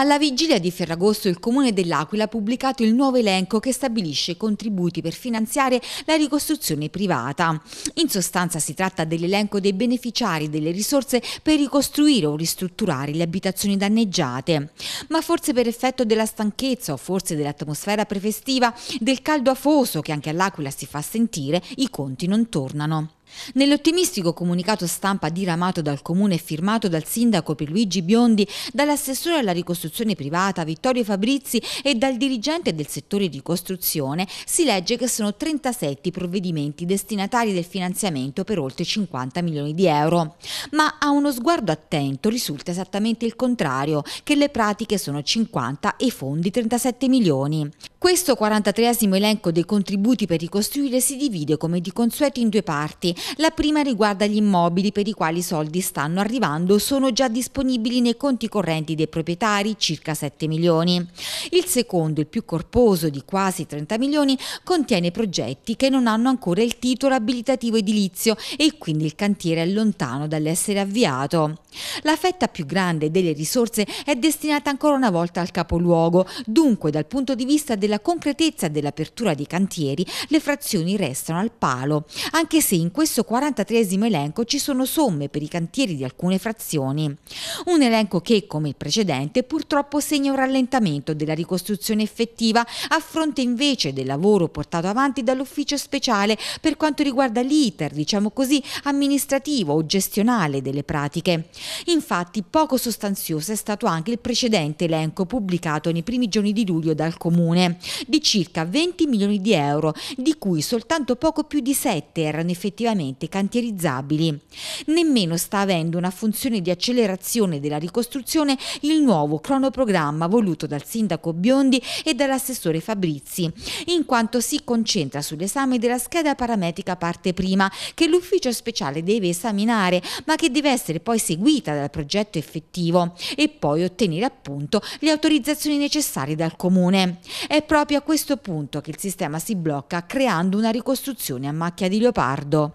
Alla vigilia di Ferragosto il Comune dell'Aquila ha pubblicato il nuovo elenco che stabilisce i contributi per finanziare la ricostruzione privata. In sostanza si tratta dell'elenco dei beneficiari delle risorse per ricostruire o ristrutturare le abitazioni danneggiate. Ma forse per effetto della stanchezza o forse dell'atmosfera prefestiva, del caldo afoso che anche all'Aquila si fa sentire, i conti non tornano. Nell'ottimistico comunicato stampa diramato dal Comune e firmato dal sindaco Pierluigi Biondi, dall'assessore alla ricostruzione privata Vittorio Fabrizi e dal dirigente del settore ricostruzione, si legge che sono 37 i provvedimenti destinatari del finanziamento per oltre 50 milioni di euro. Ma a uno sguardo attento risulta esattamente il contrario, che le pratiche sono 50 e i fondi 37 milioni. Questo 43esimo elenco dei contributi per ricostruire si divide come di consueto in due parti, la prima riguarda gli immobili per i quali i soldi stanno arrivando, sono già disponibili nei conti correnti dei proprietari, circa 7 milioni. Il secondo, il più corposo di quasi 30 milioni, contiene progetti che non hanno ancora il titolo abilitativo edilizio e quindi il cantiere è lontano dall'essere avviato. La fetta più grande delle risorse è destinata ancora una volta al capoluogo, dunque dal punto di vista della concretezza dell'apertura dei cantieri le frazioni restano al palo, anche se in questo stesso 43 elenco ci sono somme per i cantieri di alcune frazioni. Un elenco che, come il precedente, purtroppo segna un rallentamento della ricostruzione effettiva a fronte invece del lavoro portato avanti dall'ufficio speciale per quanto riguarda l'iter, diciamo così, amministrativo o gestionale delle pratiche. Infatti, poco sostanzioso è stato anche il precedente elenco pubblicato nei primi giorni di luglio dal Comune, di circa 20 milioni di euro, di cui soltanto poco più di 7 erano effettivamente facilmente cantierizzabili. Nemmeno sta avendo una funzione di accelerazione della ricostruzione il nuovo cronoprogramma voluto dal sindaco Biondi e dall'assessore Fabrizi, in quanto si concentra sull'esame della scheda parametrica parte prima che l'ufficio speciale deve esaminare, ma che deve essere poi seguita dal progetto effettivo e poi ottenere appunto le autorizzazioni necessarie dal comune. È proprio a questo punto che il sistema si blocca creando una ricostruzione a macchia di leopardo.